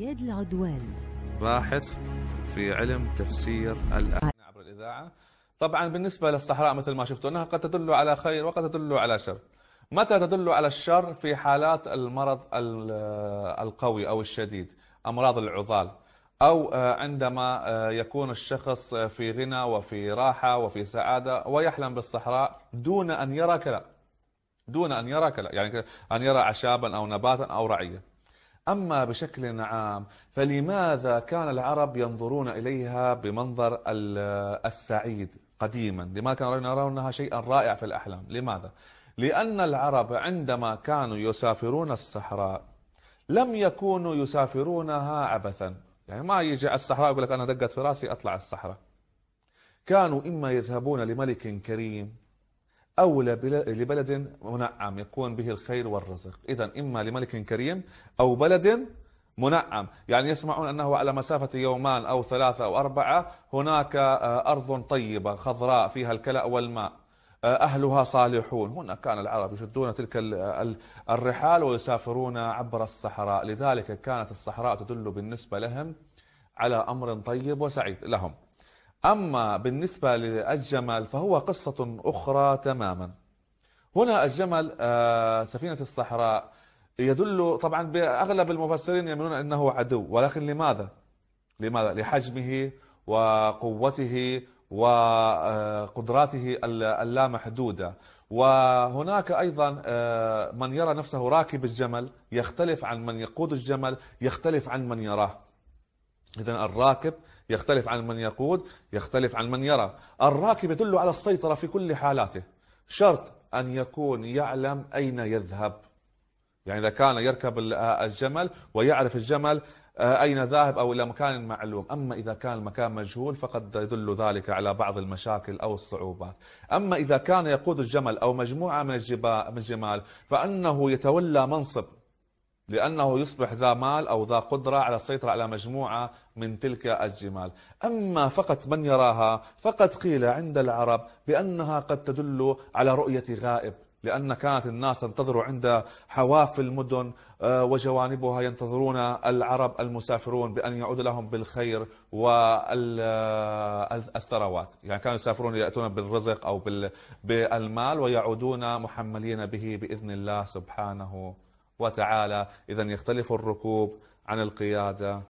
زياد العدوان باحث في علم تفسير الأحاديث نعم. عبر الإذاعة طبعا بالنسبة للصحراء مثل ما شفتوا أنها قد تدل على خير وقد تدل على شر متى تدل على الشر في حالات المرض القوي أو الشديد أمراض العضال أو آه، عندما آه، يكون الشخص آه، في غنى وفي راحة وفي سعادة ويحلم بالصحراء دون أن يرى كلا دون أن يرى كلا يعني أن يرى أعشابا أو نباتا أو رعية أما بشكل عام فلماذا كان العرب ينظرون إليها بمنظر السعيد قديما لماذا كانوا يرونها شيئا رائع في الأحلام لماذا؟ لأن العرب عندما كانوا يسافرون الصحراء لم يكونوا يسافرونها عبثا يعني ما يجي على الصحراء يقول لك أنا دقت في راسي أطلع الصحراء كانوا إما يذهبون لملك كريم أو لبلد منعم يكون به الخير والرزق إذا إما لملك كريم أو بلد منعم يعني يسمعون أنه على مسافة يومان أو ثلاثة أو أربعة هناك آه، أرض طيبة خضراء فيها الكلأ والماء آه، أهلها صالحون هنا كان العرب يشدون تلك الرحال ويسافرون عبر الصحراء لذلك كانت الصحراء تدل بالنسبة لهم على أمر طيب وسعيد لهم أما بالنسبة للجمل فهو قصة أخرى تماما هنا الجمل آه، سفينة الصحراء يدل طبعا بأغلب المفسرين يؤمنون أنه عدو ولكن لماذا؟ لماذا؟ لحجمه وقوته وقدراته آه، اللامحدودة وهناك أيضا آه، من يرى نفسه راكب الجمل يختلف عن من يقود الجمل يختلف عن من يراه إذا الراكب يختلف عن من يقود يختلف عن من يرى الراكب يدل على السيطرة في كل حالاته شرط أن يكون يعلم أين يذهب يعني إذا كان يركب آه، الجمل ويعرف الجمل آه، أين ذاهب أو إلى مكان معلوم أما إذا كان المكان مجهول فقد يدل ذلك على بعض المشاكل أو الصعوبات أما إذا كان يقود الجمل أو مجموعة من الجمال فأنه يتولى منصب لأنه يصبح ذا مال أو ذا قدرة على السيطرة على مجموعة من تلك الجمال أما فقط من يراها فقد قيل عند العرب بأنها قد تدل على رؤية غائب لأن كانت الناس تنتظر عند حواف المدن آه، وجوانبها ينتظرون العرب المسافرون بأن يعود لهم بالخير والثروات آه، يعني كانوا يسافرون يأتون بالرزق أو بالمال ويعودون محملين به بإذن الله سبحانه وتعالى إذا يختلف الركوب عن القيادة